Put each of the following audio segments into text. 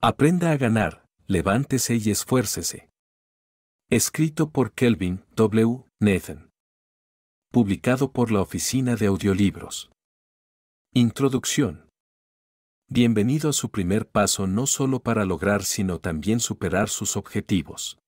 Aprenda a ganar, levántese y esfuércese. Escrito por Kelvin W. Nathan. Publicado por la Oficina de Audiolibros. Introducción. Bienvenido a su primer paso no solo para lograr sino también superar sus objetivos.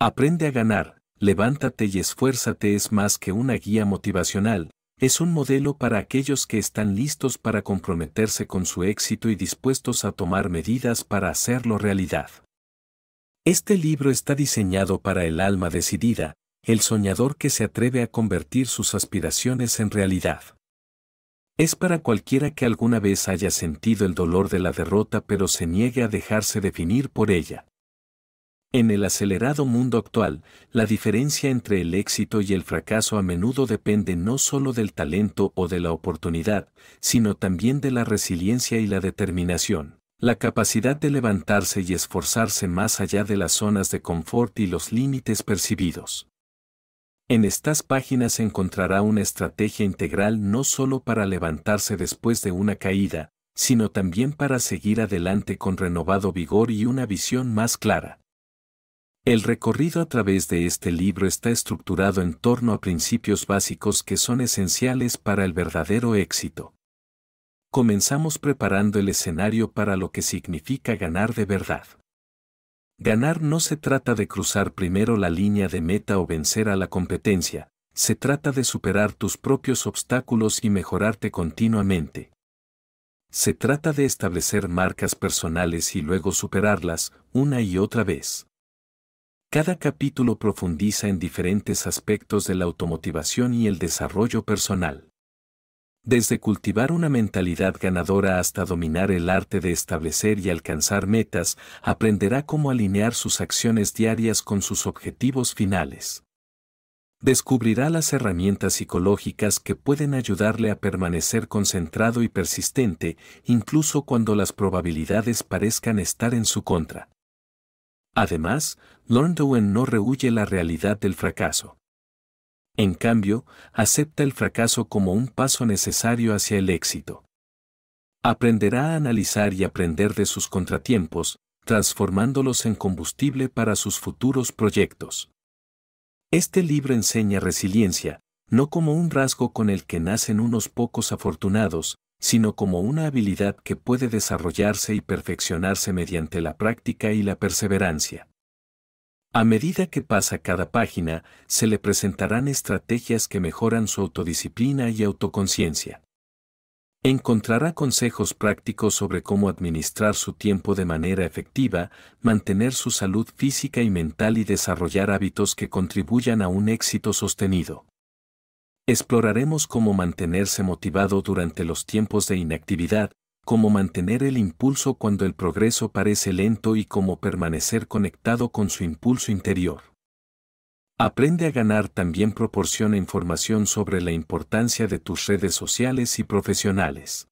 Aprende a ganar, levántate y esfuérzate es más que una guía motivacional, es un modelo para aquellos que están listos para comprometerse con su éxito y dispuestos a tomar medidas para hacerlo realidad. Este libro está diseñado para el alma decidida, el soñador que se atreve a convertir sus aspiraciones en realidad. Es para cualquiera que alguna vez haya sentido el dolor de la derrota pero se niegue a dejarse definir por ella. En el acelerado mundo actual, la diferencia entre el éxito y el fracaso a menudo depende no solo del talento o de la oportunidad, sino también de la resiliencia y la determinación. La capacidad de levantarse y esforzarse más allá de las zonas de confort y los límites percibidos. En estas páginas encontrará una estrategia integral no solo para levantarse después de una caída, sino también para seguir adelante con renovado vigor y una visión más clara. El recorrido a través de este libro está estructurado en torno a principios básicos que son esenciales para el verdadero éxito. Comenzamos preparando el escenario para lo que significa ganar de verdad. Ganar no se trata de cruzar primero la línea de meta o vencer a la competencia, se trata de superar tus propios obstáculos y mejorarte continuamente. Se trata de establecer marcas personales y luego superarlas, una y otra vez. Cada capítulo profundiza en diferentes aspectos de la automotivación y el desarrollo personal. Desde cultivar una mentalidad ganadora hasta dominar el arte de establecer y alcanzar metas, aprenderá cómo alinear sus acciones diarias con sus objetivos finales. Descubrirá las herramientas psicológicas que pueden ayudarle a permanecer concentrado y persistente, incluso cuando las probabilidades parezcan estar en su contra. Además, Lorndowen no rehuye la realidad del fracaso. En cambio, acepta el fracaso como un paso necesario hacia el éxito. Aprenderá a analizar y aprender de sus contratiempos, transformándolos en combustible para sus futuros proyectos. Este libro enseña resiliencia, no como un rasgo con el que nacen unos pocos afortunados, sino como una habilidad que puede desarrollarse y perfeccionarse mediante la práctica y la perseverancia. A medida que pasa cada página, se le presentarán estrategias que mejoran su autodisciplina y autoconciencia. Encontrará consejos prácticos sobre cómo administrar su tiempo de manera efectiva, mantener su salud física y mental y desarrollar hábitos que contribuyan a un éxito sostenido. Exploraremos cómo mantenerse motivado durante los tiempos de inactividad, cómo mantener el impulso cuando el progreso parece lento y cómo permanecer conectado con su impulso interior. Aprende a ganar también proporciona información sobre la importancia de tus redes sociales y profesionales.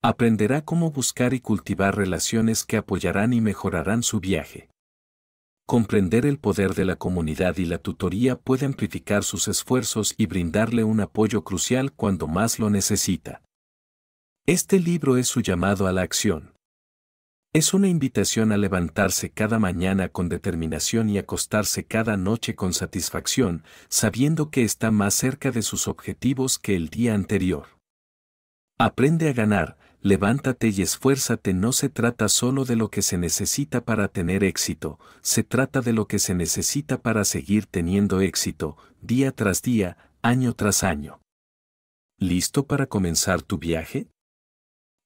Aprenderá cómo buscar y cultivar relaciones que apoyarán y mejorarán su viaje comprender el poder de la comunidad y la tutoría puede amplificar sus esfuerzos y brindarle un apoyo crucial cuando más lo necesita. Este libro es su llamado a la acción. Es una invitación a levantarse cada mañana con determinación y acostarse cada noche con satisfacción, sabiendo que está más cerca de sus objetivos que el día anterior. Aprende a ganar, levántate y esfuérzate no se trata solo de lo que se necesita para tener éxito, se trata de lo que se necesita para seguir teniendo éxito, día tras día, año tras año. ¿Listo para comenzar tu viaje?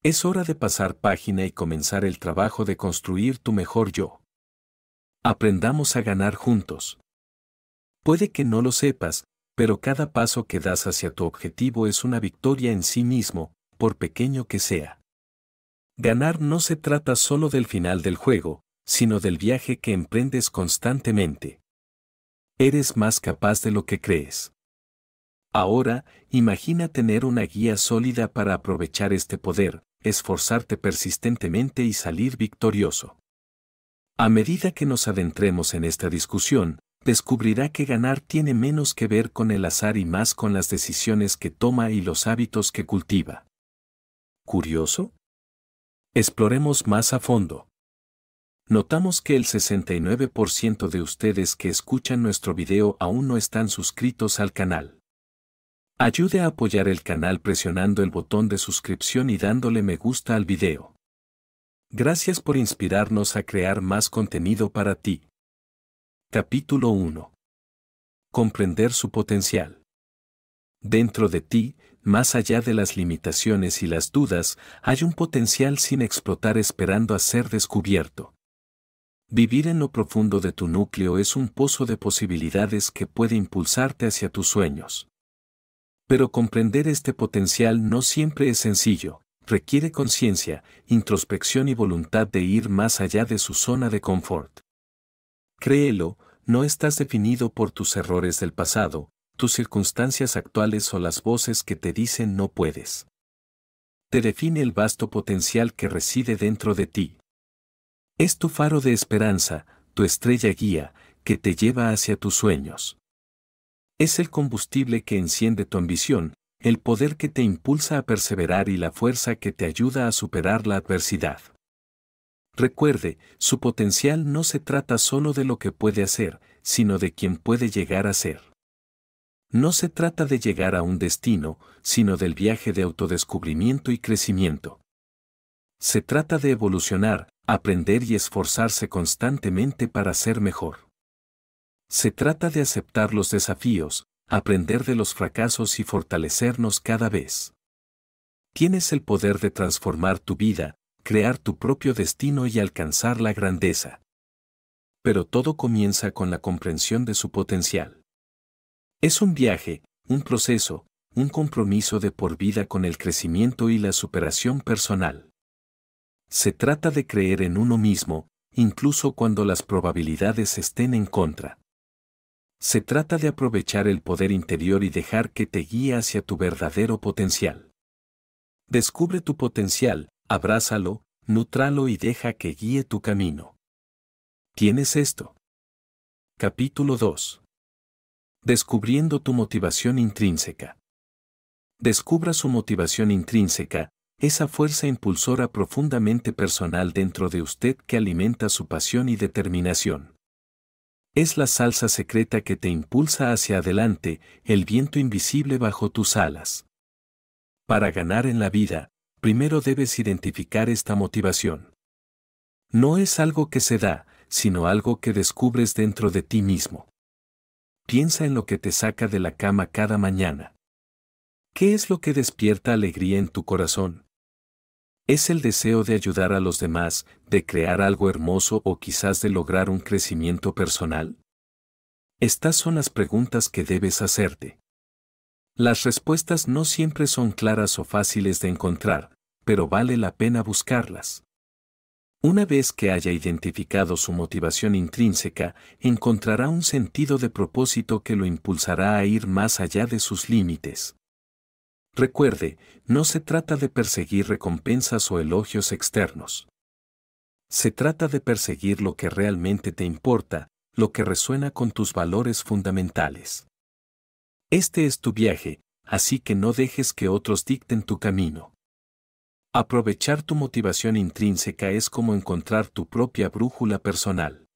Es hora de pasar página y comenzar el trabajo de construir tu mejor yo. Aprendamos a ganar juntos. Puede que no lo sepas, pero cada paso que das hacia tu objetivo es una victoria en sí mismo, por pequeño que sea. Ganar no se trata solo del final del juego, sino del viaje que emprendes constantemente. Eres más capaz de lo que crees. Ahora, imagina tener una guía sólida para aprovechar este poder, esforzarte persistentemente y salir victorioso. A medida que nos adentremos en esta discusión, descubrirá que ganar tiene menos que ver con el azar y más con las decisiones que toma y los hábitos que cultiva. ¿Curioso? Exploremos más a fondo. Notamos que el 69% de ustedes que escuchan nuestro video aún no están suscritos al canal. Ayude a apoyar el canal presionando el botón de suscripción y dándole me gusta al video. Gracias por inspirarnos a crear más contenido para ti. Capítulo 1. Comprender su potencial. Dentro de ti, más allá de las limitaciones y las dudas, hay un potencial sin explotar esperando a ser descubierto. Vivir en lo profundo de tu núcleo es un pozo de posibilidades que puede impulsarte hacia tus sueños. Pero comprender este potencial no siempre es sencillo, requiere conciencia, introspección y voluntad de ir más allá de su zona de confort. Créelo, no estás definido por tus errores del pasado, tus circunstancias actuales o las voces que te dicen no puedes. Te define el vasto potencial que reside dentro de ti. Es tu faro de esperanza, tu estrella guía, que te lleva hacia tus sueños. Es el combustible que enciende tu ambición, el poder que te impulsa a perseverar y la fuerza que te ayuda a superar la adversidad. Recuerde, su potencial no se trata solo de lo que puede hacer, sino de quien puede llegar a ser. No se trata de llegar a un destino, sino del viaje de autodescubrimiento y crecimiento. Se trata de evolucionar, aprender y esforzarse constantemente para ser mejor. Se trata de aceptar los desafíos, aprender de los fracasos y fortalecernos cada vez. Tienes el poder de transformar tu vida, crear tu propio destino y alcanzar la grandeza. Pero todo comienza con la comprensión de su potencial. Es un viaje, un proceso, un compromiso de por vida con el crecimiento y la superación personal. Se trata de creer en uno mismo, incluso cuando las probabilidades estén en contra. Se trata de aprovechar el poder interior y dejar que te guíe hacia tu verdadero potencial. Descubre tu potencial, abrázalo, nutralo y deja que guíe tu camino. Tienes esto. Capítulo 2. Descubriendo tu motivación intrínseca. Descubra su motivación intrínseca, esa fuerza impulsora profundamente personal dentro de usted que alimenta su pasión y determinación. Es la salsa secreta que te impulsa hacia adelante, el viento invisible bajo tus alas. Para ganar en la vida, primero debes identificar esta motivación. No es algo que se da, sino algo que descubres dentro de ti mismo piensa en lo que te saca de la cama cada mañana. ¿Qué es lo que despierta alegría en tu corazón? ¿Es el deseo de ayudar a los demás, de crear algo hermoso o quizás de lograr un crecimiento personal? Estas son las preguntas que debes hacerte. Las respuestas no siempre son claras o fáciles de encontrar, pero vale la pena buscarlas. Una vez que haya identificado su motivación intrínseca, encontrará un sentido de propósito que lo impulsará a ir más allá de sus límites. Recuerde, no se trata de perseguir recompensas o elogios externos. Se trata de perseguir lo que realmente te importa, lo que resuena con tus valores fundamentales. Este es tu viaje, así que no dejes que otros dicten tu camino. Aprovechar tu motivación intrínseca es como encontrar tu propia brújula personal.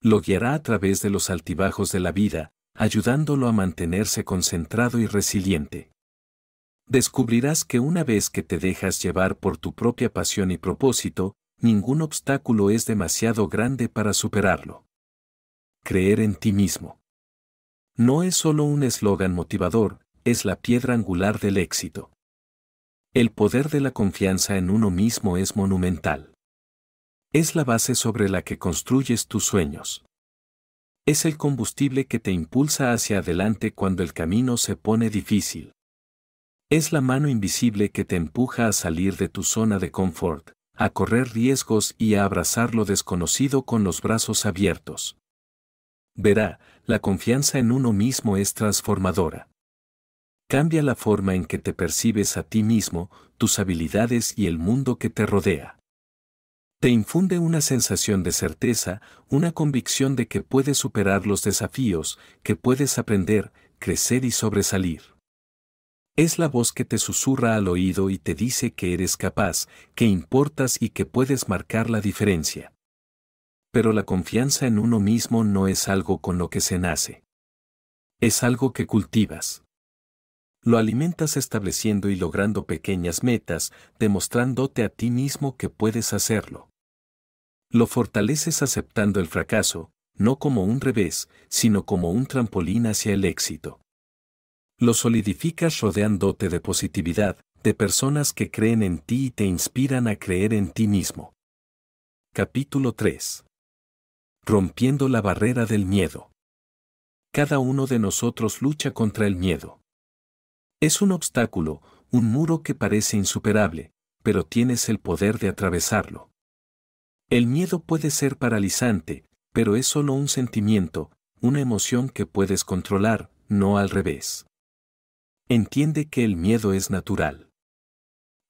Lo guiará a través de los altibajos de la vida, ayudándolo a mantenerse concentrado y resiliente. Descubrirás que una vez que te dejas llevar por tu propia pasión y propósito, ningún obstáculo es demasiado grande para superarlo. Creer en ti mismo. No es solo un eslogan motivador, es la piedra angular del éxito. El poder de la confianza en uno mismo es monumental. Es la base sobre la que construyes tus sueños. Es el combustible que te impulsa hacia adelante cuando el camino se pone difícil. Es la mano invisible que te empuja a salir de tu zona de confort, a correr riesgos y a abrazar lo desconocido con los brazos abiertos. Verá, la confianza en uno mismo es transformadora cambia la forma en que te percibes a ti mismo, tus habilidades y el mundo que te rodea. Te infunde una sensación de certeza, una convicción de que puedes superar los desafíos, que puedes aprender, crecer y sobresalir. Es la voz que te susurra al oído y te dice que eres capaz, que importas y que puedes marcar la diferencia. Pero la confianza en uno mismo no es algo con lo que se nace. Es algo que cultivas. Lo alimentas estableciendo y logrando pequeñas metas, demostrándote a ti mismo que puedes hacerlo. Lo fortaleces aceptando el fracaso, no como un revés, sino como un trampolín hacia el éxito. Lo solidificas rodeándote de positividad, de personas que creen en ti y te inspiran a creer en ti mismo. Capítulo 3. Rompiendo la barrera del miedo. Cada uno de nosotros lucha contra el miedo. Es un obstáculo, un muro que parece insuperable, pero tienes el poder de atravesarlo. El miedo puede ser paralizante, pero es solo un sentimiento, una emoción que puedes controlar, no al revés. Entiende que el miedo es natural.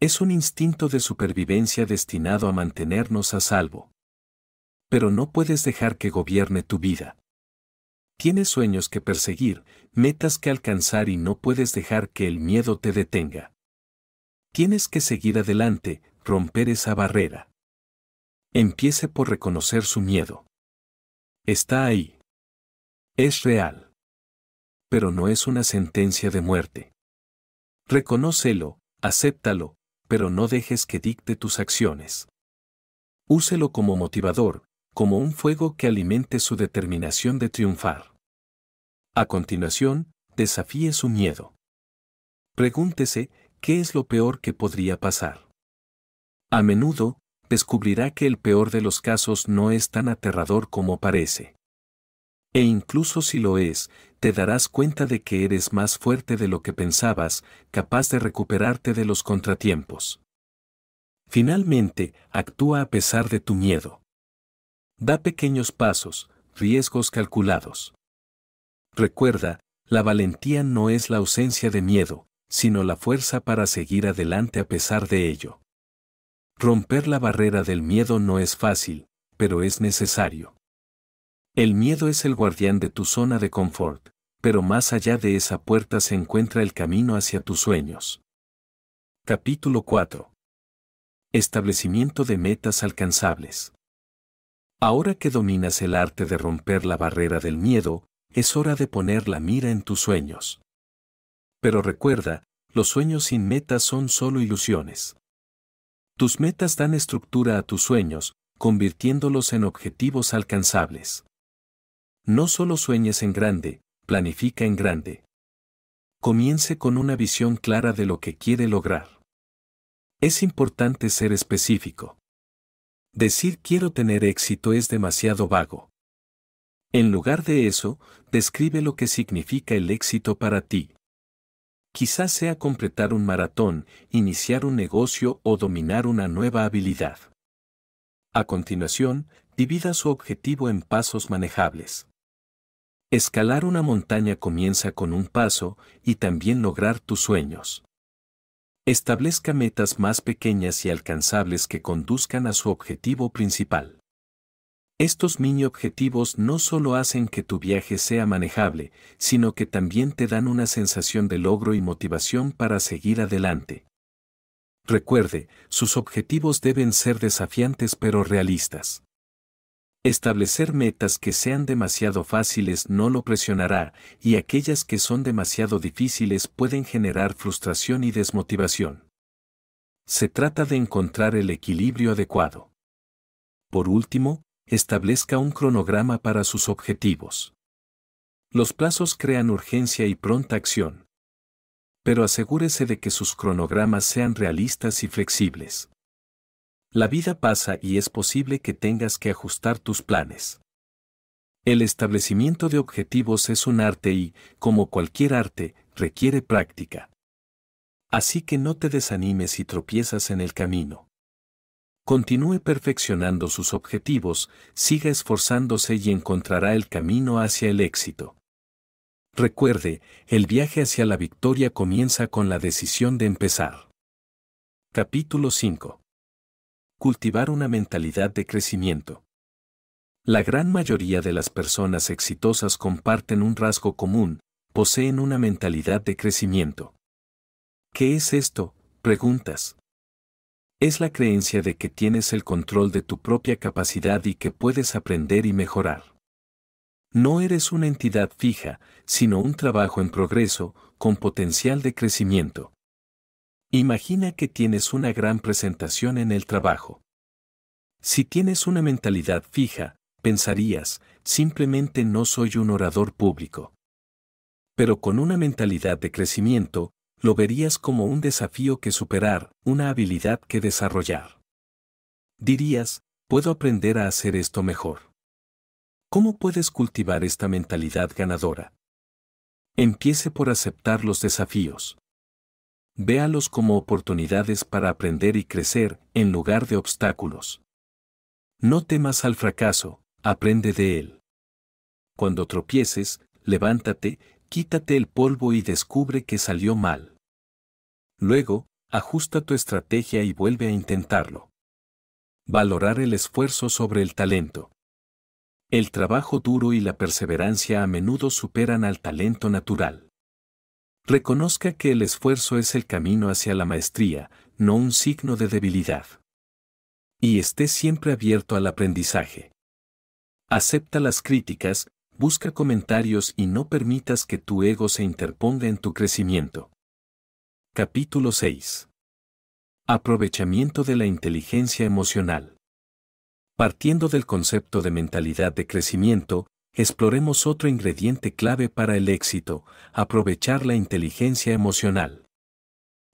Es un instinto de supervivencia destinado a mantenernos a salvo. Pero no puedes dejar que gobierne tu vida. Tienes sueños que perseguir, metas que alcanzar y no puedes dejar que el miedo te detenga. Tienes que seguir adelante, romper esa barrera. Empiece por reconocer su miedo. Está ahí. Es real. Pero no es una sentencia de muerte. Reconócelo, acéptalo, pero no dejes que dicte tus acciones. Úselo como motivador, como un fuego que alimente su determinación de triunfar. A continuación, desafíe su miedo. Pregúntese, ¿qué es lo peor que podría pasar? A menudo, descubrirá que el peor de los casos no es tan aterrador como parece. E incluso si lo es, te darás cuenta de que eres más fuerte de lo que pensabas, capaz de recuperarte de los contratiempos. Finalmente, actúa a pesar de tu miedo. Da pequeños pasos, riesgos calculados. Recuerda, la valentía no es la ausencia de miedo, sino la fuerza para seguir adelante a pesar de ello. Romper la barrera del miedo no es fácil, pero es necesario. El miedo es el guardián de tu zona de confort, pero más allá de esa puerta se encuentra el camino hacia tus sueños. Capítulo 4. Establecimiento de metas alcanzables. Ahora que dominas el arte de romper la barrera del miedo, es hora de poner la mira en tus sueños. Pero recuerda, los sueños sin metas son solo ilusiones. Tus metas dan estructura a tus sueños, convirtiéndolos en objetivos alcanzables. No solo sueñes en grande, planifica en grande. Comience con una visión clara de lo que quiere lograr. Es importante ser específico. Decir quiero tener éxito es demasiado vago. En lugar de eso, describe lo que significa el éxito para ti. Quizás sea completar un maratón, iniciar un negocio o dominar una nueva habilidad. A continuación, divida su objetivo en pasos manejables. Escalar una montaña comienza con un paso y también lograr tus sueños. Establezca metas más pequeñas y alcanzables que conduzcan a su objetivo principal. Estos mini objetivos no solo hacen que tu viaje sea manejable, sino que también te dan una sensación de logro y motivación para seguir adelante. Recuerde, sus objetivos deben ser desafiantes pero realistas. Establecer metas que sean demasiado fáciles no lo presionará y aquellas que son demasiado difíciles pueden generar frustración y desmotivación. Se trata de encontrar el equilibrio adecuado. Por último, establezca un cronograma para sus objetivos. Los plazos crean urgencia y pronta acción. Pero asegúrese de que sus cronogramas sean realistas y flexibles. La vida pasa y es posible que tengas que ajustar tus planes. El establecimiento de objetivos es un arte y, como cualquier arte, requiere práctica. Así que no te desanimes si tropiezas en el camino. Continúe perfeccionando sus objetivos, siga esforzándose y encontrará el camino hacia el éxito. Recuerde, el viaje hacia la victoria comienza con la decisión de empezar. Capítulo 5 cultivar una mentalidad de crecimiento. La gran mayoría de las personas exitosas comparten un rasgo común, poseen una mentalidad de crecimiento. ¿Qué es esto? Preguntas. Es la creencia de que tienes el control de tu propia capacidad y que puedes aprender y mejorar. No eres una entidad fija, sino un trabajo en progreso, con potencial de crecimiento. Imagina que tienes una gran presentación en el trabajo. Si tienes una mentalidad fija, pensarías, simplemente no soy un orador público. Pero con una mentalidad de crecimiento, lo verías como un desafío que superar, una habilidad que desarrollar. Dirías, puedo aprender a hacer esto mejor. ¿Cómo puedes cultivar esta mentalidad ganadora? Empiece por aceptar los desafíos. Véalos como oportunidades para aprender y crecer, en lugar de obstáculos. No temas al fracaso, aprende de él. Cuando tropieces, levántate, quítate el polvo y descubre que salió mal. Luego, ajusta tu estrategia y vuelve a intentarlo. Valorar el esfuerzo sobre el talento. El trabajo duro y la perseverancia a menudo superan al talento natural. Reconozca que el esfuerzo es el camino hacia la maestría, no un signo de debilidad. Y esté siempre abierto al aprendizaje. Acepta las críticas, busca comentarios y no permitas que tu ego se interponga en tu crecimiento. Capítulo 6. Aprovechamiento de la inteligencia emocional. Partiendo del concepto de mentalidad de crecimiento, exploremos otro ingrediente clave para el éxito, aprovechar la inteligencia emocional.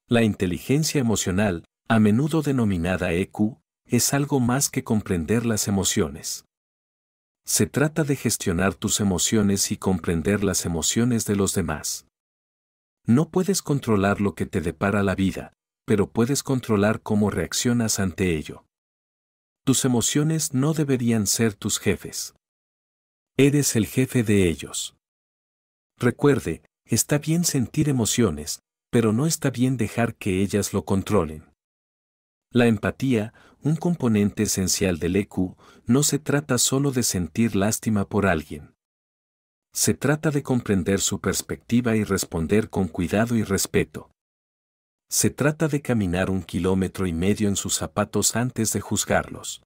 La inteligencia emocional, a menudo denominada EQ, es algo más que comprender las emociones. Se trata de gestionar tus emociones y comprender las emociones de los demás. No puedes controlar lo que te depara la vida, pero puedes controlar cómo reaccionas ante ello. Tus emociones no deberían ser tus jefes. Eres el jefe de ellos. Recuerde, está bien sentir emociones, pero no está bien dejar que ellas lo controlen. La empatía, un componente esencial del EQ, no se trata solo de sentir lástima por alguien. Se trata de comprender su perspectiva y responder con cuidado y respeto. Se trata de caminar un kilómetro y medio en sus zapatos antes de juzgarlos.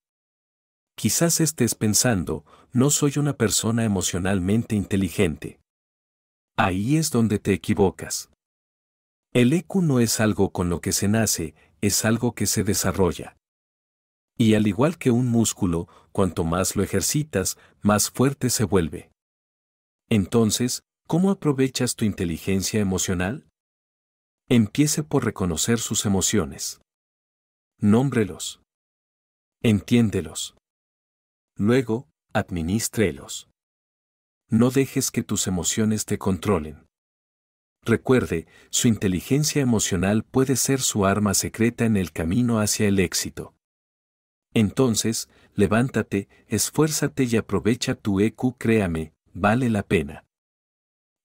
Quizás estés pensando, no soy una persona emocionalmente inteligente. Ahí es donde te equivocas. El EQ no es algo con lo que se nace, es algo que se desarrolla. Y al igual que un músculo, cuanto más lo ejercitas, más fuerte se vuelve. Entonces, ¿cómo aprovechas tu inteligencia emocional? Empiece por reconocer sus emociones. Nómbrelos. Entiéndelos. Luego, administrelos. No dejes que tus emociones te controlen. Recuerde, su inteligencia emocional puede ser su arma secreta en el camino hacia el éxito. Entonces, levántate, esfuérzate y aprovecha tu EQ, créame, vale la pena.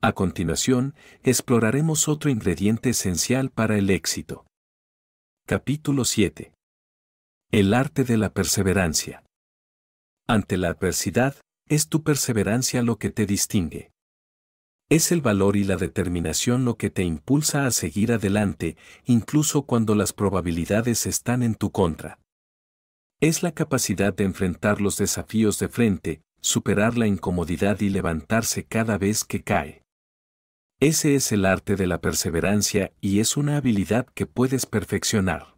A continuación, exploraremos otro ingrediente esencial para el éxito. Capítulo 7. El arte de la perseverancia. Ante la adversidad, es tu perseverancia lo que te distingue. Es el valor y la determinación lo que te impulsa a seguir adelante, incluso cuando las probabilidades están en tu contra. Es la capacidad de enfrentar los desafíos de frente, superar la incomodidad y levantarse cada vez que cae. Ese es el arte de la perseverancia y es una habilidad que puedes perfeccionar.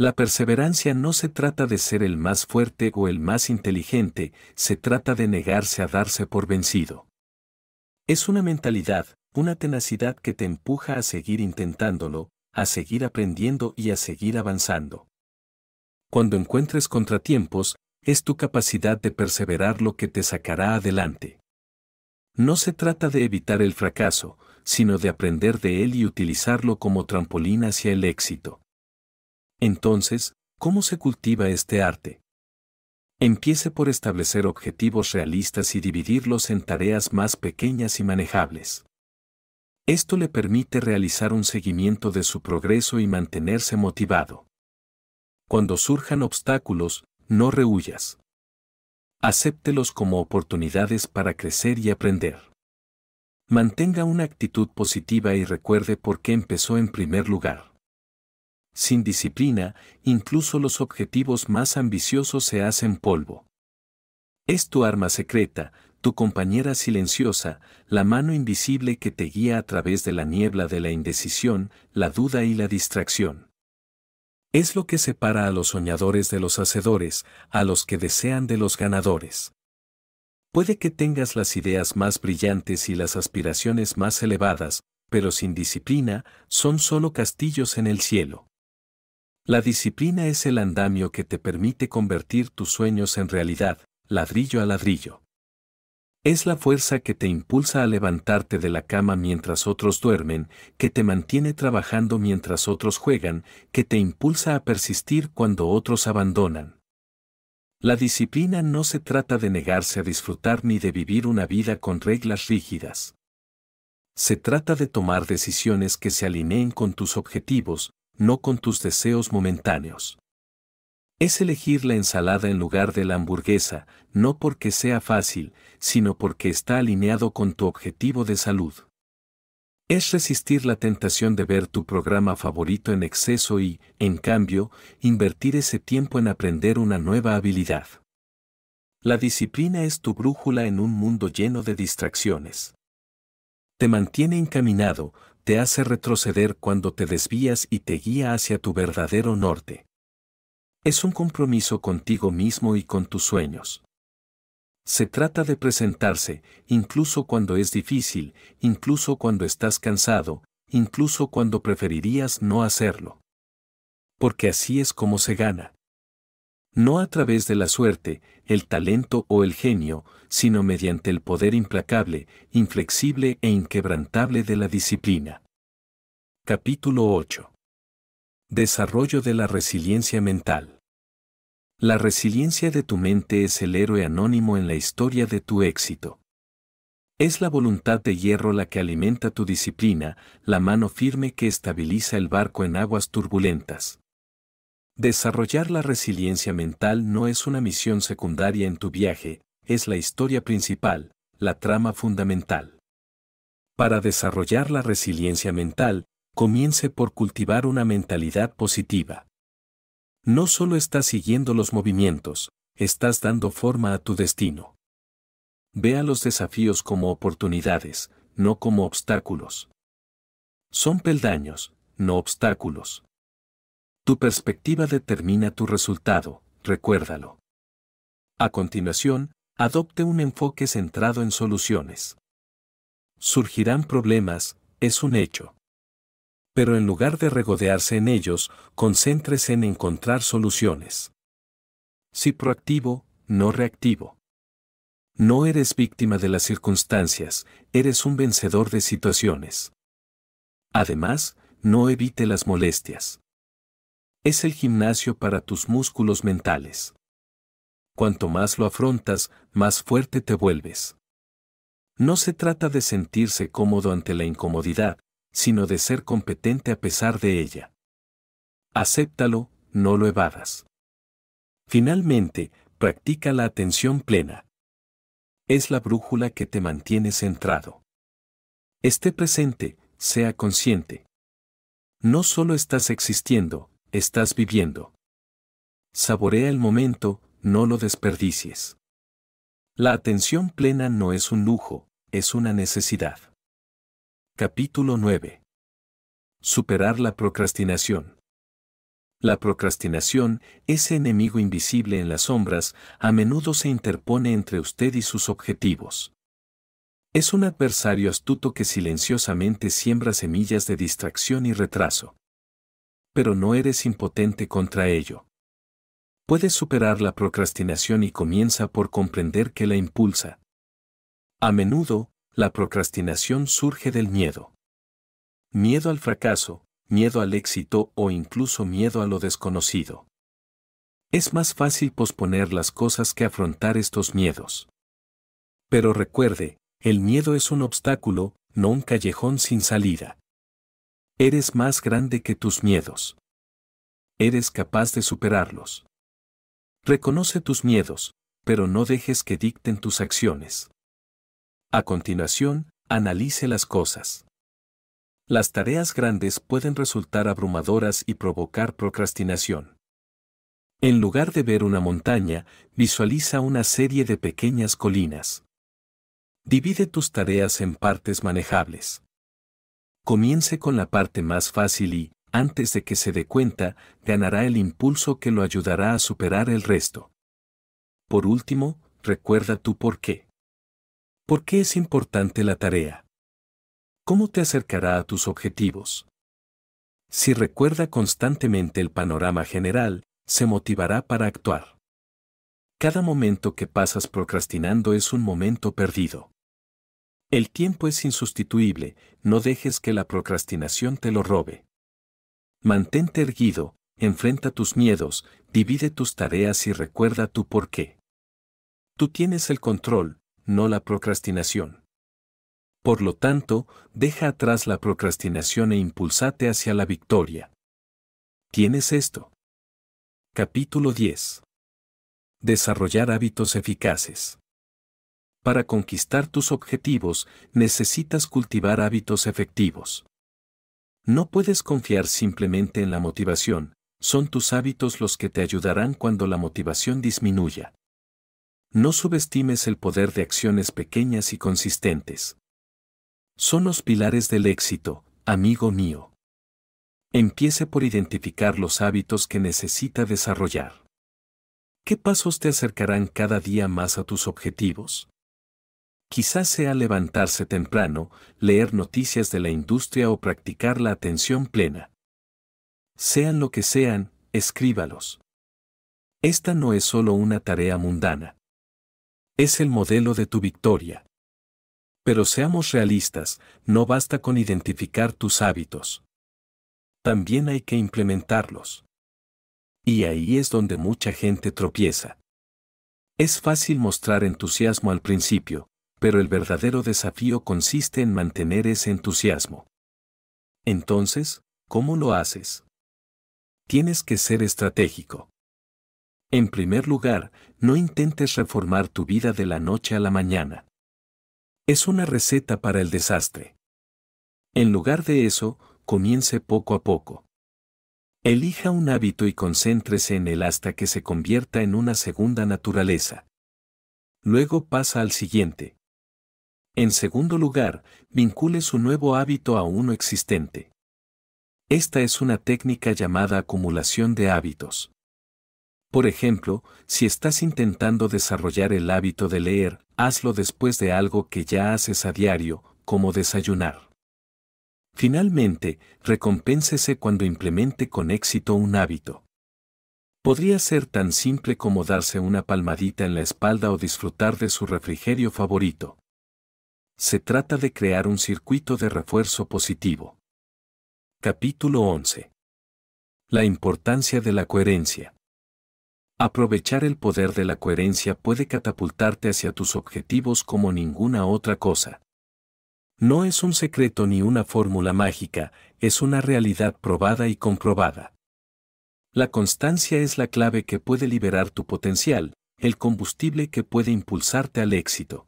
La perseverancia no se trata de ser el más fuerte o el más inteligente, se trata de negarse a darse por vencido. Es una mentalidad, una tenacidad que te empuja a seguir intentándolo, a seguir aprendiendo y a seguir avanzando. Cuando encuentres contratiempos, es tu capacidad de perseverar lo que te sacará adelante. No se trata de evitar el fracaso, sino de aprender de él y utilizarlo como trampolín hacia el éxito. Entonces, ¿cómo se cultiva este arte? Empiece por establecer objetivos realistas y dividirlos en tareas más pequeñas y manejables. Esto le permite realizar un seguimiento de su progreso y mantenerse motivado. Cuando surjan obstáculos, no rehuyas. Acéptelos como oportunidades para crecer y aprender. Mantenga una actitud positiva y recuerde por qué empezó en primer lugar. Sin disciplina, incluso los objetivos más ambiciosos se hacen polvo. Es tu arma secreta, tu compañera silenciosa, la mano invisible que te guía a través de la niebla de la indecisión, la duda y la distracción. Es lo que separa a los soñadores de los hacedores, a los que desean de los ganadores. Puede que tengas las ideas más brillantes y las aspiraciones más elevadas, pero sin disciplina son solo castillos en el cielo. La disciplina es el andamio que te permite convertir tus sueños en realidad, ladrillo a ladrillo. Es la fuerza que te impulsa a levantarte de la cama mientras otros duermen, que te mantiene trabajando mientras otros juegan, que te impulsa a persistir cuando otros abandonan. La disciplina no se trata de negarse a disfrutar ni de vivir una vida con reglas rígidas. Se trata de tomar decisiones que se alineen con tus objetivos, no con tus deseos momentáneos. Es elegir la ensalada en lugar de la hamburguesa, no porque sea fácil, sino porque está alineado con tu objetivo de salud. Es resistir la tentación de ver tu programa favorito en exceso y, en cambio, invertir ese tiempo en aprender una nueva habilidad. La disciplina es tu brújula en un mundo lleno de distracciones. Te mantiene encaminado, te hace retroceder cuando te desvías y te guía hacia tu verdadero norte. Es un compromiso contigo mismo y con tus sueños. Se trata de presentarse, incluso cuando es difícil, incluso cuando estás cansado, incluso cuando preferirías no hacerlo. Porque así es como se gana no a través de la suerte, el talento o el genio, sino mediante el poder implacable, inflexible e inquebrantable de la disciplina. Capítulo 8. Desarrollo de la resiliencia mental. La resiliencia de tu mente es el héroe anónimo en la historia de tu éxito. Es la voluntad de hierro la que alimenta tu disciplina, la mano firme que estabiliza el barco en aguas turbulentas. Desarrollar la resiliencia mental no es una misión secundaria en tu viaje, es la historia principal, la trama fundamental. Para desarrollar la resiliencia mental, comience por cultivar una mentalidad positiva. No solo estás siguiendo los movimientos, estás dando forma a tu destino. Vea los desafíos como oportunidades, no como obstáculos. Son peldaños, no obstáculos. Tu perspectiva determina tu resultado, recuérdalo. A continuación, adopte un enfoque centrado en soluciones. Surgirán problemas, es un hecho. Pero en lugar de regodearse en ellos, concéntrese en encontrar soluciones. Si proactivo, no reactivo. No eres víctima de las circunstancias, eres un vencedor de situaciones. Además, no evite las molestias es el gimnasio para tus músculos mentales. Cuanto más lo afrontas, más fuerte te vuelves. No se trata de sentirse cómodo ante la incomodidad, sino de ser competente a pesar de ella. Acéptalo, no lo evadas. Finalmente, practica la atención plena. Es la brújula que te mantiene centrado. Esté presente, sea consciente. No solo estás existiendo, estás viviendo. Saborea el momento, no lo desperdicies. La atención plena no es un lujo, es una necesidad. Capítulo 9. Superar la procrastinación. La procrastinación, ese enemigo invisible en las sombras, a menudo se interpone entre usted y sus objetivos. Es un adversario astuto que silenciosamente siembra semillas de distracción y retraso pero no eres impotente contra ello. Puedes superar la procrastinación y comienza por comprender que la impulsa. A menudo, la procrastinación surge del miedo. Miedo al fracaso, miedo al éxito o incluso miedo a lo desconocido. Es más fácil posponer las cosas que afrontar estos miedos. Pero recuerde, el miedo es un obstáculo, no un callejón sin salida. Eres más grande que tus miedos. Eres capaz de superarlos. Reconoce tus miedos, pero no dejes que dicten tus acciones. A continuación, analice las cosas. Las tareas grandes pueden resultar abrumadoras y provocar procrastinación. En lugar de ver una montaña, visualiza una serie de pequeñas colinas. Divide tus tareas en partes manejables. Comience con la parte más fácil y, antes de que se dé cuenta, ganará el impulso que lo ayudará a superar el resto. Por último, recuerda tu por qué. ¿Por qué es importante la tarea? ¿Cómo te acercará a tus objetivos? Si recuerda constantemente el panorama general, se motivará para actuar. Cada momento que pasas procrastinando es un momento perdido. El tiempo es insustituible, no dejes que la procrastinación te lo robe. Mantente erguido, enfrenta tus miedos, divide tus tareas y recuerda tu por qué. Tú tienes el control, no la procrastinación. Por lo tanto, deja atrás la procrastinación e impulsate hacia la victoria. Tienes esto. Capítulo 10. Desarrollar hábitos eficaces para conquistar tus objetivos necesitas cultivar hábitos efectivos. No puedes confiar simplemente en la motivación, son tus hábitos los que te ayudarán cuando la motivación disminuya. No subestimes el poder de acciones pequeñas y consistentes. Son los pilares del éxito, amigo mío. Empiece por identificar los hábitos que necesita desarrollar. ¿Qué pasos te acercarán cada día más a tus objetivos? Quizás sea levantarse temprano, leer noticias de la industria o practicar la atención plena. Sean lo que sean, escríbalos. Esta no es solo una tarea mundana. Es el modelo de tu victoria. Pero seamos realistas, no basta con identificar tus hábitos. También hay que implementarlos. Y ahí es donde mucha gente tropieza. Es fácil mostrar entusiasmo al principio, pero el verdadero desafío consiste en mantener ese entusiasmo. Entonces, ¿cómo lo haces? Tienes que ser estratégico. En primer lugar, no intentes reformar tu vida de la noche a la mañana. Es una receta para el desastre. En lugar de eso, comience poco a poco. Elija un hábito y concéntrese en él hasta que se convierta en una segunda naturaleza. Luego pasa al siguiente. En segundo lugar, vincule su nuevo hábito a uno existente. Esta es una técnica llamada acumulación de hábitos. Por ejemplo, si estás intentando desarrollar el hábito de leer, hazlo después de algo que ya haces a diario, como desayunar. Finalmente, recompénsese cuando implemente con éxito un hábito. Podría ser tan simple como darse una palmadita en la espalda o disfrutar de su refrigerio favorito se trata de crear un circuito de refuerzo positivo. Capítulo 11. La importancia de la coherencia. Aprovechar el poder de la coherencia puede catapultarte hacia tus objetivos como ninguna otra cosa. No es un secreto ni una fórmula mágica, es una realidad probada y comprobada. La constancia es la clave que puede liberar tu potencial, el combustible que puede impulsarte al éxito.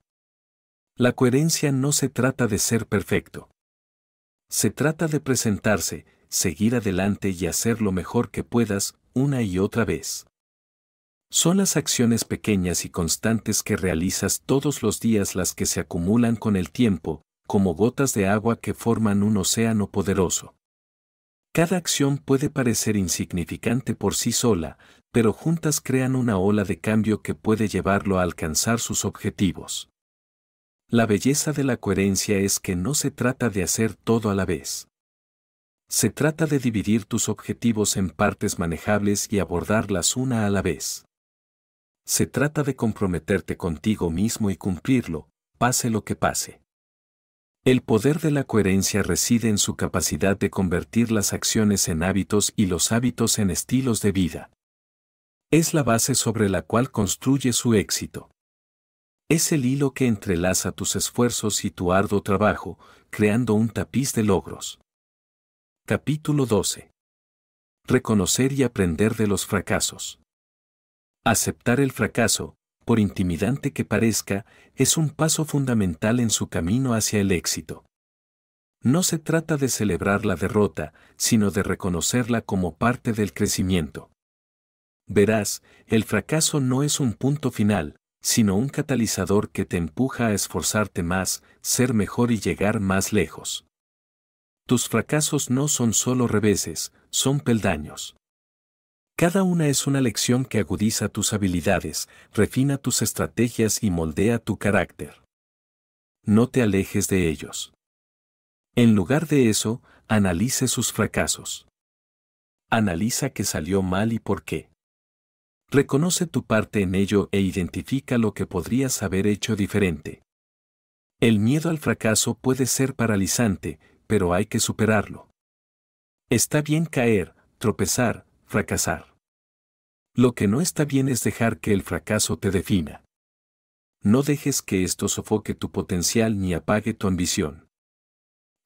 La coherencia no se trata de ser perfecto. Se trata de presentarse, seguir adelante y hacer lo mejor que puedas una y otra vez. Son las acciones pequeñas y constantes que realizas todos los días las que se acumulan con el tiempo, como gotas de agua que forman un océano poderoso. Cada acción puede parecer insignificante por sí sola, pero juntas crean una ola de cambio que puede llevarlo a alcanzar sus objetivos. La belleza de la coherencia es que no se trata de hacer todo a la vez. Se trata de dividir tus objetivos en partes manejables y abordarlas una a la vez. Se trata de comprometerte contigo mismo y cumplirlo, pase lo que pase. El poder de la coherencia reside en su capacidad de convertir las acciones en hábitos y los hábitos en estilos de vida. Es la base sobre la cual construye su éxito. Es el hilo que entrelaza tus esfuerzos y tu arduo trabajo, creando un tapiz de logros. Capítulo 12. Reconocer y aprender de los fracasos. Aceptar el fracaso, por intimidante que parezca, es un paso fundamental en su camino hacia el éxito. No se trata de celebrar la derrota, sino de reconocerla como parte del crecimiento. Verás, el fracaso no es un punto final, sino un catalizador que te empuja a esforzarte más, ser mejor y llegar más lejos. Tus fracasos no son solo reveses, son peldaños. Cada una es una lección que agudiza tus habilidades, refina tus estrategias y moldea tu carácter. No te alejes de ellos. En lugar de eso, analice sus fracasos. Analiza qué salió mal y por qué reconoce tu parte en ello e identifica lo que podrías haber hecho diferente. El miedo al fracaso puede ser paralizante, pero hay que superarlo. Está bien caer, tropezar, fracasar. Lo que no está bien es dejar que el fracaso te defina. No dejes que esto sofoque tu potencial ni apague tu ambición.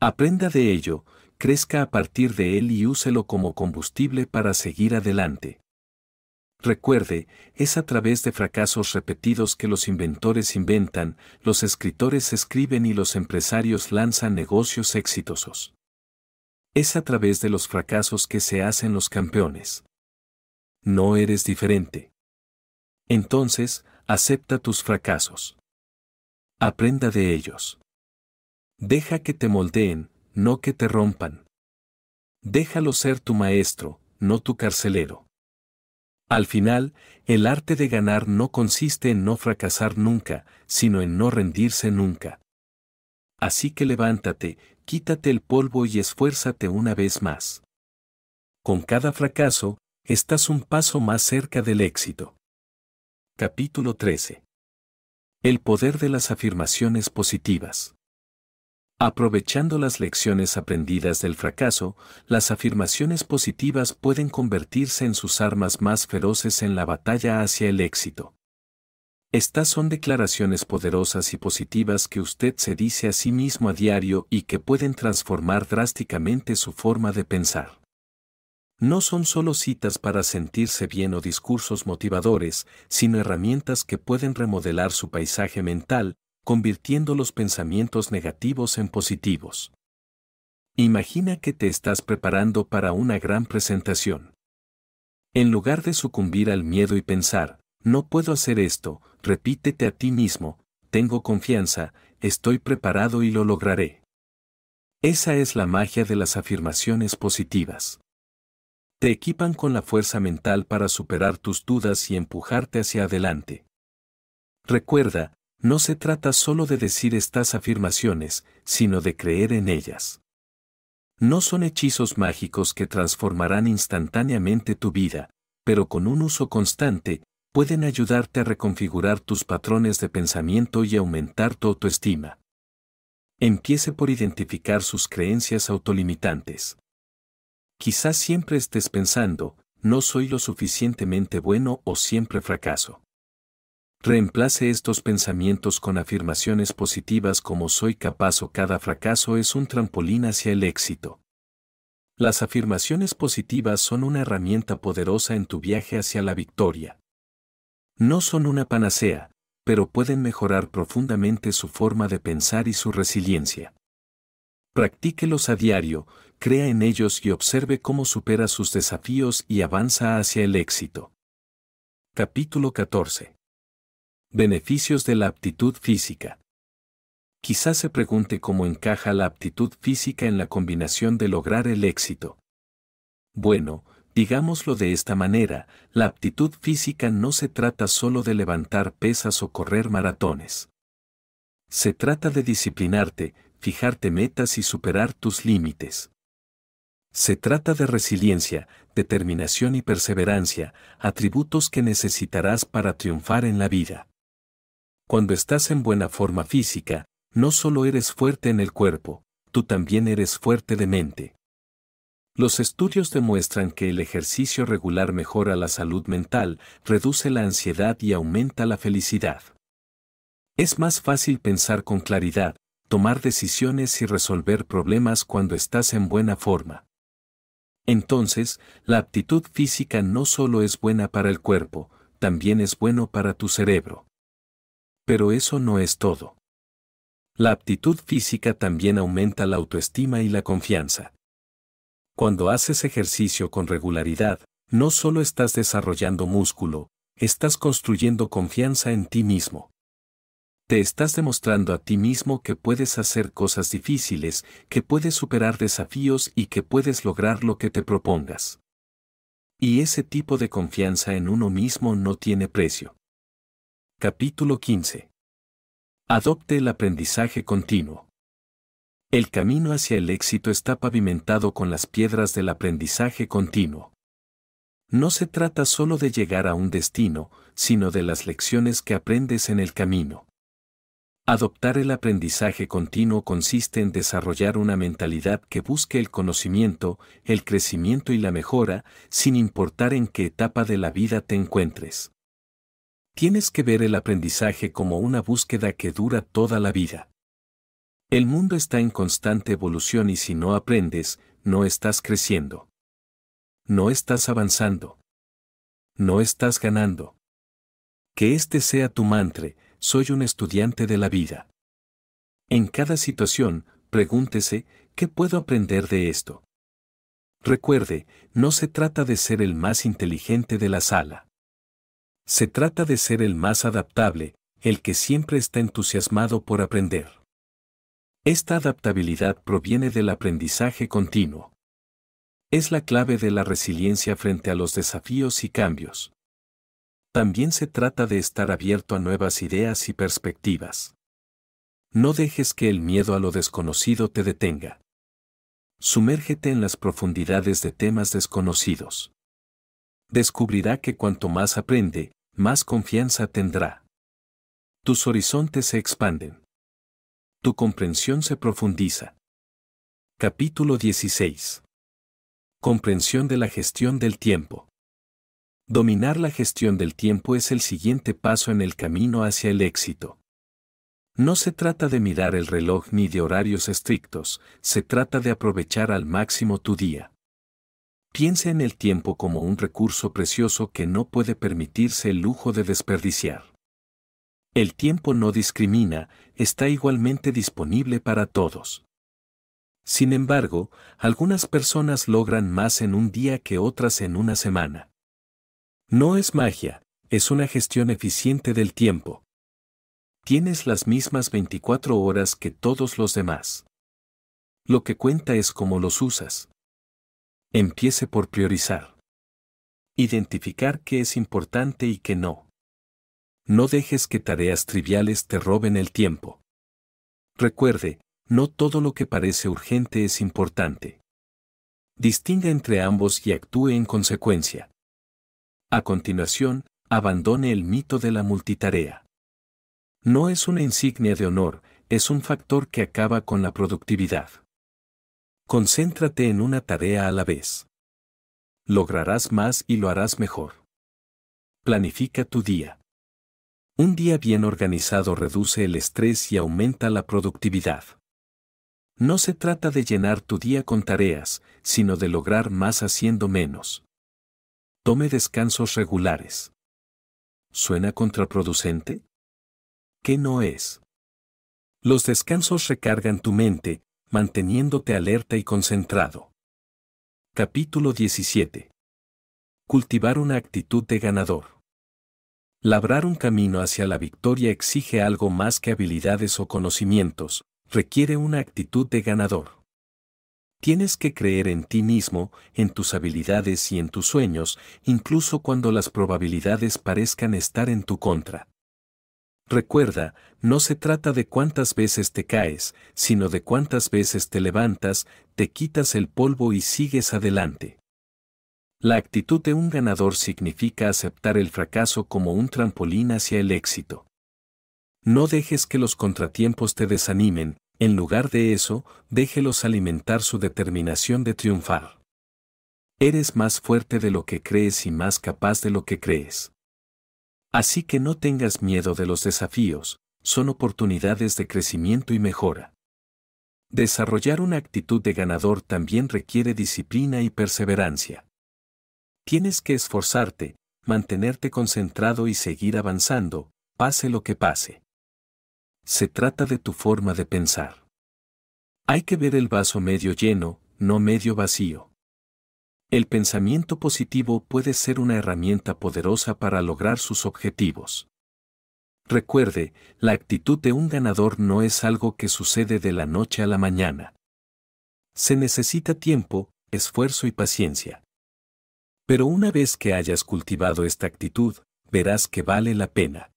Aprenda de ello, crezca a partir de él y úselo como combustible para seguir adelante. Recuerde, es a través de fracasos repetidos que los inventores inventan, los escritores escriben y los empresarios lanzan negocios exitosos. Es a través de los fracasos que se hacen los campeones. No eres diferente. Entonces, acepta tus fracasos. Aprenda de ellos. Deja que te moldeen, no que te rompan. Déjalo ser tu maestro, no tu carcelero. Al final, el arte de ganar no consiste en no fracasar nunca, sino en no rendirse nunca. Así que levántate, quítate el polvo y esfuérzate una vez más. Con cada fracaso, estás un paso más cerca del éxito. Capítulo 13. El poder de las afirmaciones positivas. Aprovechando las lecciones aprendidas del fracaso, las afirmaciones positivas pueden convertirse en sus armas más feroces en la batalla hacia el éxito. Estas son declaraciones poderosas y positivas que usted se dice a sí mismo a diario y que pueden transformar drásticamente su forma de pensar. No son solo citas para sentirse bien o discursos motivadores, sino herramientas que pueden remodelar su paisaje mental, convirtiendo los pensamientos negativos en positivos. Imagina que te estás preparando para una gran presentación. En lugar de sucumbir al miedo y pensar, no puedo hacer esto, repítete a ti mismo, tengo confianza, estoy preparado y lo lograré. Esa es la magia de las afirmaciones positivas. Te equipan con la fuerza mental para superar tus dudas y empujarte hacia adelante. Recuerda, no se trata solo de decir estas afirmaciones, sino de creer en ellas. No son hechizos mágicos que transformarán instantáneamente tu vida, pero con un uso constante, pueden ayudarte a reconfigurar tus patrones de pensamiento y aumentar tu autoestima. Empiece por identificar sus creencias autolimitantes. Quizás siempre estés pensando, no soy lo suficientemente bueno o siempre fracaso. Reemplace estos pensamientos con afirmaciones positivas como soy capaz o cada fracaso es un trampolín hacia el éxito. Las afirmaciones positivas son una herramienta poderosa en tu viaje hacia la victoria. No son una panacea, pero pueden mejorar profundamente su forma de pensar y su resiliencia. Practíquelos a diario, crea en ellos y observe cómo supera sus desafíos y avanza hacia el éxito. Capítulo 14 Beneficios de la aptitud física. Quizás se pregunte cómo encaja la aptitud física en la combinación de lograr el éxito. Bueno, digámoslo de esta manera, la aptitud física no se trata solo de levantar pesas o correr maratones. Se trata de disciplinarte, fijarte metas y superar tus límites. Se trata de resiliencia, determinación y perseverancia, atributos que necesitarás para triunfar en la vida. Cuando estás en buena forma física, no solo eres fuerte en el cuerpo, tú también eres fuerte de mente. Los estudios demuestran que el ejercicio regular mejora la salud mental, reduce la ansiedad y aumenta la felicidad. Es más fácil pensar con claridad, tomar decisiones y resolver problemas cuando estás en buena forma. Entonces, la aptitud física no solo es buena para el cuerpo, también es bueno para tu cerebro. Pero eso no es todo. La aptitud física también aumenta la autoestima y la confianza. Cuando haces ejercicio con regularidad, no solo estás desarrollando músculo, estás construyendo confianza en ti mismo. Te estás demostrando a ti mismo que puedes hacer cosas difíciles, que puedes superar desafíos y que puedes lograr lo que te propongas. Y ese tipo de confianza en uno mismo no tiene precio. Capítulo 15. Adopte el aprendizaje continuo. El camino hacia el éxito está pavimentado con las piedras del aprendizaje continuo. No se trata solo de llegar a un destino, sino de las lecciones que aprendes en el camino. Adoptar el aprendizaje continuo consiste en desarrollar una mentalidad que busque el conocimiento, el crecimiento y la mejora, sin importar en qué etapa de la vida te encuentres tienes que ver el aprendizaje como una búsqueda que dura toda la vida. El mundo está en constante evolución y si no aprendes, no estás creciendo. No estás avanzando. No estás ganando. Que este sea tu mantra, soy un estudiante de la vida. En cada situación, pregúntese, ¿qué puedo aprender de esto? Recuerde, no se trata de ser el más inteligente de la sala. Se trata de ser el más adaptable, el que siempre está entusiasmado por aprender. Esta adaptabilidad proviene del aprendizaje continuo. Es la clave de la resiliencia frente a los desafíos y cambios. También se trata de estar abierto a nuevas ideas y perspectivas. No dejes que el miedo a lo desconocido te detenga. Sumérgete en las profundidades de temas desconocidos. Descubrirá que cuanto más aprende, más confianza tendrá. Tus horizontes se expanden. Tu comprensión se profundiza. Capítulo 16. Comprensión de la gestión del tiempo. Dominar la gestión del tiempo es el siguiente paso en el camino hacia el éxito. No se trata de mirar el reloj ni de horarios estrictos, se trata de aprovechar al máximo tu día. Piense en el tiempo como un recurso precioso que no puede permitirse el lujo de desperdiciar. El tiempo no discrimina, está igualmente disponible para todos. Sin embargo, algunas personas logran más en un día que otras en una semana. No es magia, es una gestión eficiente del tiempo. Tienes las mismas 24 horas que todos los demás. Lo que cuenta es cómo los usas. Empiece por priorizar. Identificar qué es importante y qué no. No dejes que tareas triviales te roben el tiempo. Recuerde, no todo lo que parece urgente es importante. Distinga entre ambos y actúe en consecuencia. A continuación, abandone el mito de la multitarea. No es una insignia de honor, es un factor que acaba con la productividad. Concéntrate en una tarea a la vez. Lograrás más y lo harás mejor. Planifica tu día. Un día bien organizado reduce el estrés y aumenta la productividad. No se trata de llenar tu día con tareas, sino de lograr más haciendo menos. Tome descansos regulares. ¿Suena contraproducente? ¿Qué no es? Los descansos recargan tu mente, manteniéndote alerta y concentrado. Capítulo 17. Cultivar una actitud de ganador. Labrar un camino hacia la victoria exige algo más que habilidades o conocimientos, requiere una actitud de ganador. Tienes que creer en ti mismo, en tus habilidades y en tus sueños, incluso cuando las probabilidades parezcan estar en tu contra. Recuerda, no se trata de cuántas veces te caes, sino de cuántas veces te levantas, te quitas el polvo y sigues adelante. La actitud de un ganador significa aceptar el fracaso como un trampolín hacia el éxito. No dejes que los contratiempos te desanimen, en lugar de eso, déjelos alimentar su determinación de triunfar. Eres más fuerte de lo que crees y más capaz de lo que crees. Así que no tengas miedo de los desafíos, son oportunidades de crecimiento y mejora. Desarrollar una actitud de ganador también requiere disciplina y perseverancia. Tienes que esforzarte, mantenerte concentrado y seguir avanzando, pase lo que pase. Se trata de tu forma de pensar. Hay que ver el vaso medio lleno, no medio vacío. El pensamiento positivo puede ser una herramienta poderosa para lograr sus objetivos. Recuerde, la actitud de un ganador no es algo que sucede de la noche a la mañana. Se necesita tiempo, esfuerzo y paciencia. Pero una vez que hayas cultivado esta actitud, verás que vale la pena.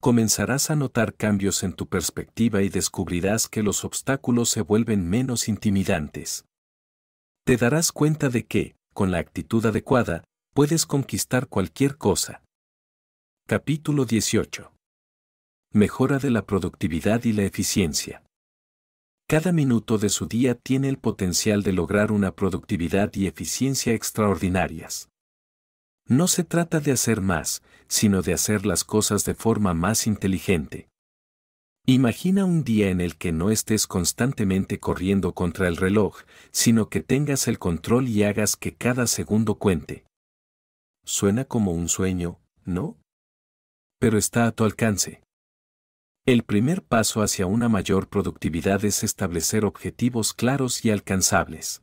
Comenzarás a notar cambios en tu perspectiva y descubrirás que los obstáculos se vuelven menos intimidantes. Te darás cuenta de que, con la actitud adecuada, puedes conquistar cualquier cosa. Capítulo 18. Mejora de la productividad y la eficiencia. Cada minuto de su día tiene el potencial de lograr una productividad y eficiencia extraordinarias. No se trata de hacer más, sino de hacer las cosas de forma más inteligente, Imagina un día en el que no estés constantemente corriendo contra el reloj, sino que tengas el control y hagas que cada segundo cuente. Suena como un sueño, ¿no? Pero está a tu alcance. El primer paso hacia una mayor productividad es establecer objetivos claros y alcanzables.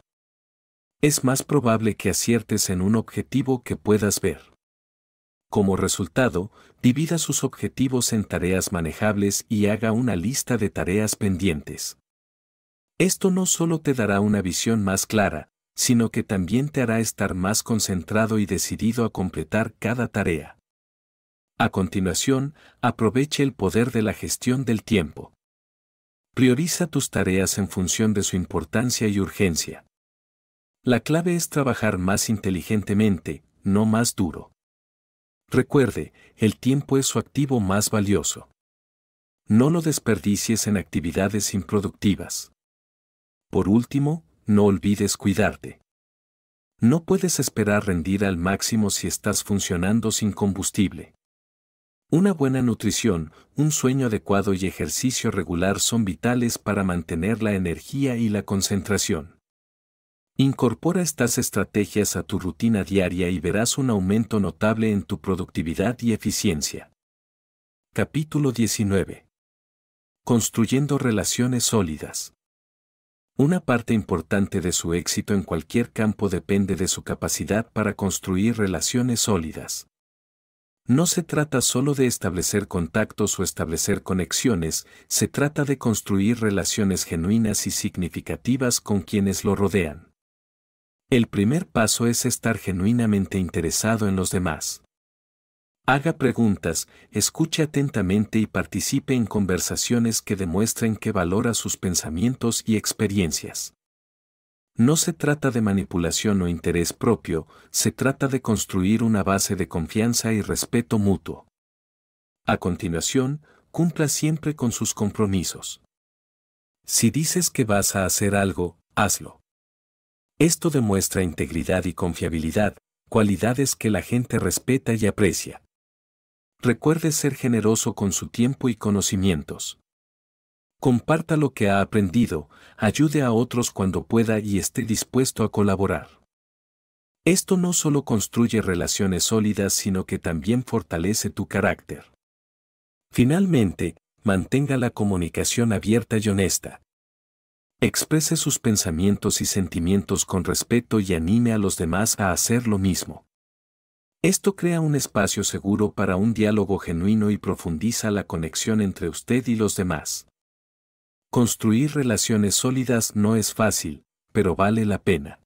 Es más probable que aciertes en un objetivo que puedas ver. Como resultado, divida sus objetivos en tareas manejables y haga una lista de tareas pendientes. Esto no solo te dará una visión más clara, sino que también te hará estar más concentrado y decidido a completar cada tarea. A continuación, aproveche el poder de la gestión del tiempo. Prioriza tus tareas en función de su importancia y urgencia. La clave es trabajar más inteligentemente, no más duro. Recuerde, el tiempo es su activo más valioso. No lo desperdicies en actividades improductivas. Por último, no olvides cuidarte. No puedes esperar rendir al máximo si estás funcionando sin combustible. Una buena nutrición, un sueño adecuado y ejercicio regular son vitales para mantener la energía y la concentración. Incorpora estas estrategias a tu rutina diaria y verás un aumento notable en tu productividad y eficiencia. Capítulo 19. Construyendo relaciones sólidas. Una parte importante de su éxito en cualquier campo depende de su capacidad para construir relaciones sólidas. No se trata solo de establecer contactos o establecer conexiones, se trata de construir relaciones genuinas y significativas con quienes lo rodean. El primer paso es estar genuinamente interesado en los demás. Haga preguntas, escuche atentamente y participe en conversaciones que demuestren que valora sus pensamientos y experiencias. No se trata de manipulación o interés propio, se trata de construir una base de confianza y respeto mutuo. A continuación, cumpla siempre con sus compromisos. Si dices que vas a hacer algo, hazlo. Esto demuestra integridad y confiabilidad, cualidades que la gente respeta y aprecia. Recuerde ser generoso con su tiempo y conocimientos. Comparta lo que ha aprendido, ayude a otros cuando pueda y esté dispuesto a colaborar. Esto no solo construye relaciones sólidas, sino que también fortalece tu carácter. Finalmente, mantenga la comunicación abierta y honesta. Exprese sus pensamientos y sentimientos con respeto y anime a los demás a hacer lo mismo. Esto crea un espacio seguro para un diálogo genuino y profundiza la conexión entre usted y los demás. Construir relaciones sólidas no es fácil, pero vale la pena.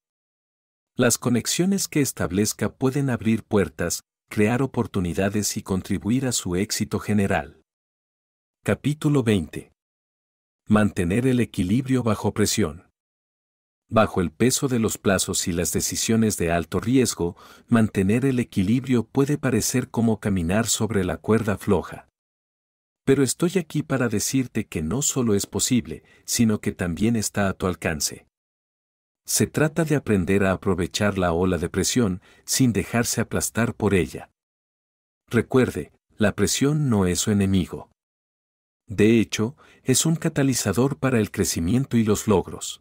Las conexiones que establezca pueden abrir puertas, crear oportunidades y contribuir a su éxito general. Capítulo 20. Mantener el equilibrio bajo presión. Bajo el peso de los plazos y las decisiones de alto riesgo, mantener el equilibrio puede parecer como caminar sobre la cuerda floja. Pero estoy aquí para decirte que no solo es posible, sino que también está a tu alcance. Se trata de aprender a aprovechar la ola de presión sin dejarse aplastar por ella. Recuerde, la presión no es su enemigo. De hecho, es un catalizador para el crecimiento y los logros.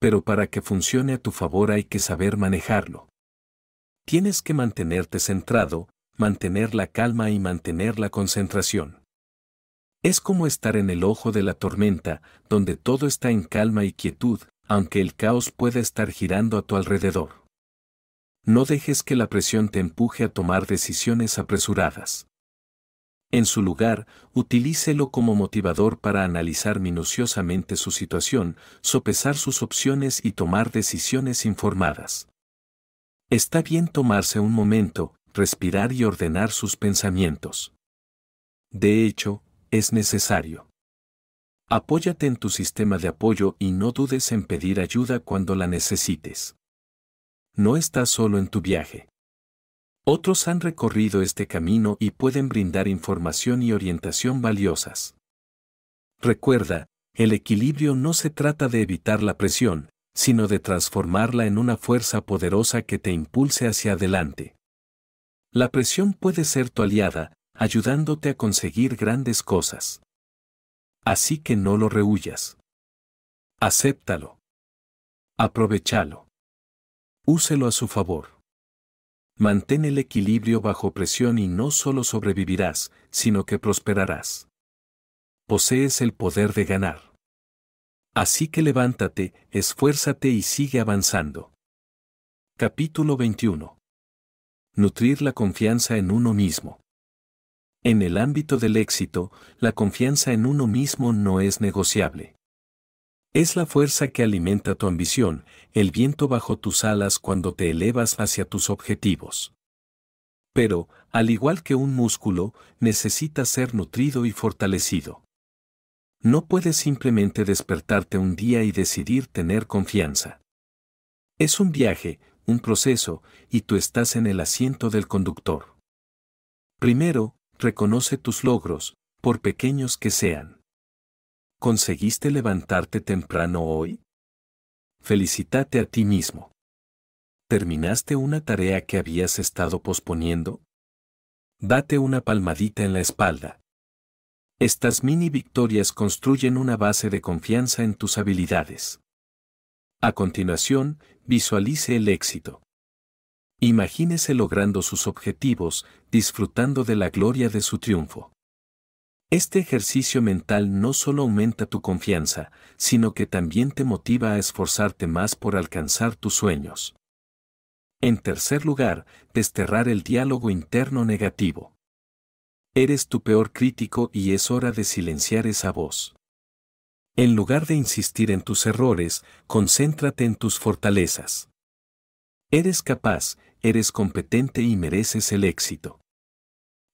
Pero para que funcione a tu favor hay que saber manejarlo. Tienes que mantenerte centrado, mantener la calma y mantener la concentración. Es como estar en el ojo de la tormenta, donde todo está en calma y quietud, aunque el caos pueda estar girando a tu alrededor. No dejes que la presión te empuje a tomar decisiones apresuradas. En su lugar, utilícelo como motivador para analizar minuciosamente su situación, sopesar sus opciones y tomar decisiones informadas. Está bien tomarse un momento, respirar y ordenar sus pensamientos. De hecho, es necesario. Apóyate en tu sistema de apoyo y no dudes en pedir ayuda cuando la necesites. No estás solo en tu viaje. Otros han recorrido este camino y pueden brindar información y orientación valiosas. Recuerda, el equilibrio no se trata de evitar la presión, sino de transformarla en una fuerza poderosa que te impulse hacia adelante. La presión puede ser tu aliada, ayudándote a conseguir grandes cosas. Así que no lo rehuyas. Acéptalo. Aprovechalo. Úselo a su favor. Mantén el equilibrio bajo presión y no solo sobrevivirás, sino que prosperarás. Posees el poder de ganar. Así que levántate, esfuérzate y sigue avanzando. Capítulo 21. Nutrir la confianza en uno mismo. En el ámbito del éxito, la confianza en uno mismo no es negociable. Es la fuerza que alimenta tu ambición, el viento bajo tus alas cuando te elevas hacia tus objetivos. Pero, al igual que un músculo, necesita ser nutrido y fortalecido. No puedes simplemente despertarte un día y decidir tener confianza. Es un viaje, un proceso, y tú estás en el asiento del conductor. Primero, reconoce tus logros, por pequeños que sean. ¿Conseguiste levantarte temprano hoy? Felicítate a ti mismo. ¿Terminaste una tarea que habías estado posponiendo? Date una palmadita en la espalda. Estas mini victorias construyen una base de confianza en tus habilidades. A continuación, visualice el éxito. Imagínese logrando sus objetivos, disfrutando de la gloria de su triunfo. Este ejercicio mental no solo aumenta tu confianza, sino que también te motiva a esforzarte más por alcanzar tus sueños. En tercer lugar, desterrar el diálogo interno negativo. Eres tu peor crítico y es hora de silenciar esa voz. En lugar de insistir en tus errores, concéntrate en tus fortalezas. Eres capaz, eres competente y mereces el éxito.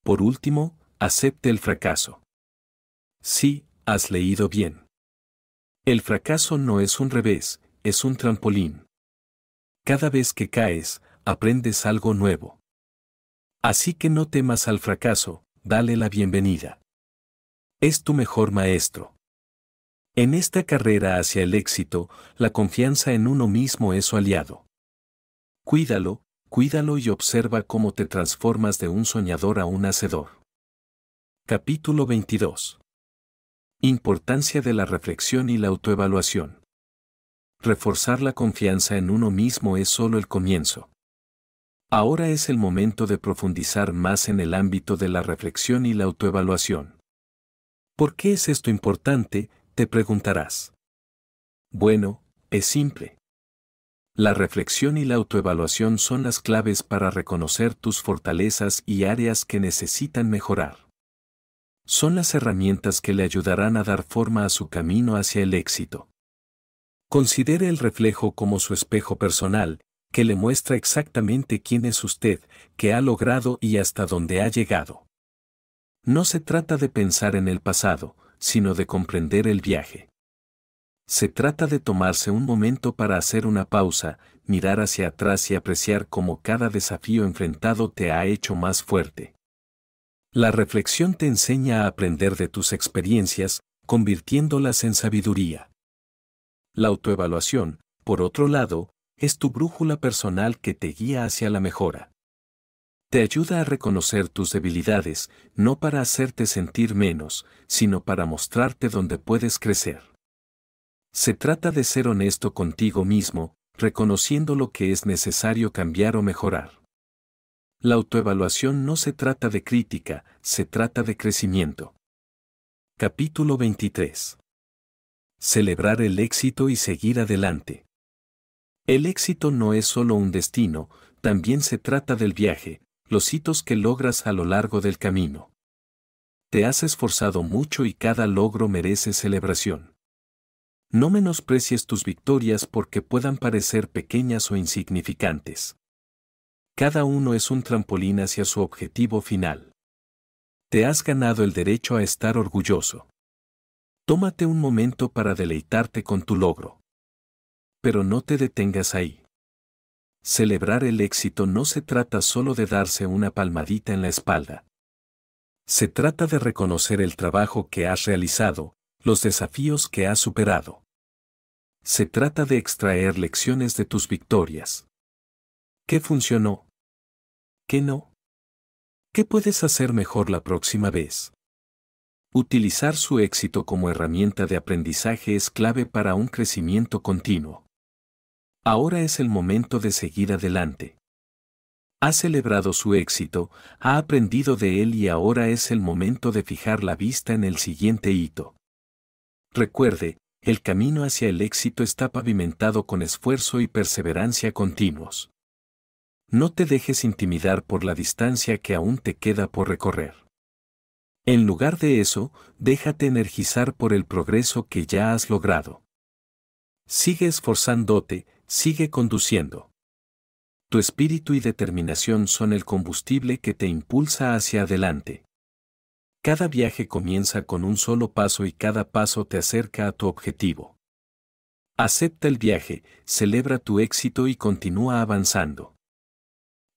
Por último, acepte el fracaso. Sí, has leído bien. El fracaso no es un revés, es un trampolín. Cada vez que caes, aprendes algo nuevo. Así que no temas al fracaso, dale la bienvenida. Es tu mejor maestro. En esta carrera hacia el éxito, la confianza en uno mismo es su aliado. Cuídalo, cuídalo y observa cómo te transformas de un soñador a un hacedor. Capítulo 22 Importancia de la reflexión y la autoevaluación. Reforzar la confianza en uno mismo es solo el comienzo. Ahora es el momento de profundizar más en el ámbito de la reflexión y la autoevaluación. ¿Por qué es esto importante? Te preguntarás. Bueno, es simple. La reflexión y la autoevaluación son las claves para reconocer tus fortalezas y áreas que necesitan mejorar son las herramientas que le ayudarán a dar forma a su camino hacia el éxito. Considere el reflejo como su espejo personal, que le muestra exactamente quién es usted, qué ha logrado y hasta dónde ha llegado. No se trata de pensar en el pasado, sino de comprender el viaje. Se trata de tomarse un momento para hacer una pausa, mirar hacia atrás y apreciar cómo cada desafío enfrentado te ha hecho más fuerte. La reflexión te enseña a aprender de tus experiencias, convirtiéndolas en sabiduría. La autoevaluación, por otro lado, es tu brújula personal que te guía hacia la mejora. Te ayuda a reconocer tus debilidades, no para hacerte sentir menos, sino para mostrarte dónde puedes crecer. Se trata de ser honesto contigo mismo, reconociendo lo que es necesario cambiar o mejorar. La autoevaluación no se trata de crítica, se trata de crecimiento. Capítulo 23. Celebrar el éxito y seguir adelante. El éxito no es solo un destino, también se trata del viaje, los hitos que logras a lo largo del camino. Te has esforzado mucho y cada logro merece celebración. No menosprecies tus victorias porque puedan parecer pequeñas o insignificantes cada uno es un trampolín hacia su objetivo final. Te has ganado el derecho a estar orgulloso. Tómate un momento para deleitarte con tu logro. Pero no te detengas ahí. Celebrar el éxito no se trata solo de darse una palmadita en la espalda. Se trata de reconocer el trabajo que has realizado, los desafíos que has superado. Se trata de extraer lecciones de tus victorias. ¿Qué funcionó? ¿Qué no? ¿Qué puedes hacer mejor la próxima vez? Utilizar su éxito como herramienta de aprendizaje es clave para un crecimiento continuo. Ahora es el momento de seguir adelante. Ha celebrado su éxito, ha aprendido de él y ahora es el momento de fijar la vista en el siguiente hito. Recuerde, el camino hacia el éxito está pavimentado con esfuerzo y perseverancia continuos no te dejes intimidar por la distancia que aún te queda por recorrer. En lugar de eso, déjate energizar por el progreso que ya has logrado. Sigue esforzándote, sigue conduciendo. Tu espíritu y determinación son el combustible que te impulsa hacia adelante. Cada viaje comienza con un solo paso y cada paso te acerca a tu objetivo. Acepta el viaje, celebra tu éxito y continúa avanzando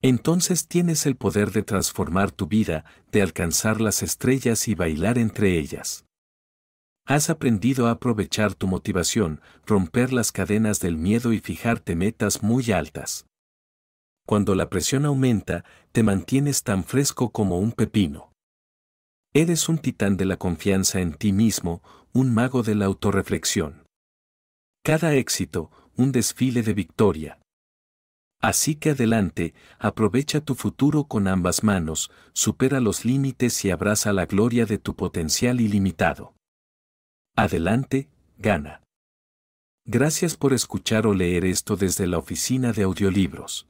entonces tienes el poder de transformar tu vida, de alcanzar las estrellas y bailar entre ellas. Has aprendido a aprovechar tu motivación, romper las cadenas del miedo y fijarte metas muy altas. Cuando la presión aumenta, te mantienes tan fresco como un pepino. Eres un titán de la confianza en ti mismo, un mago de la autorreflexión. Cada éxito, un desfile de victoria. Así que adelante, aprovecha tu futuro con ambas manos, supera los límites y abraza la gloria de tu potencial ilimitado. Adelante, gana. Gracias por escuchar o leer esto desde la oficina de audiolibros.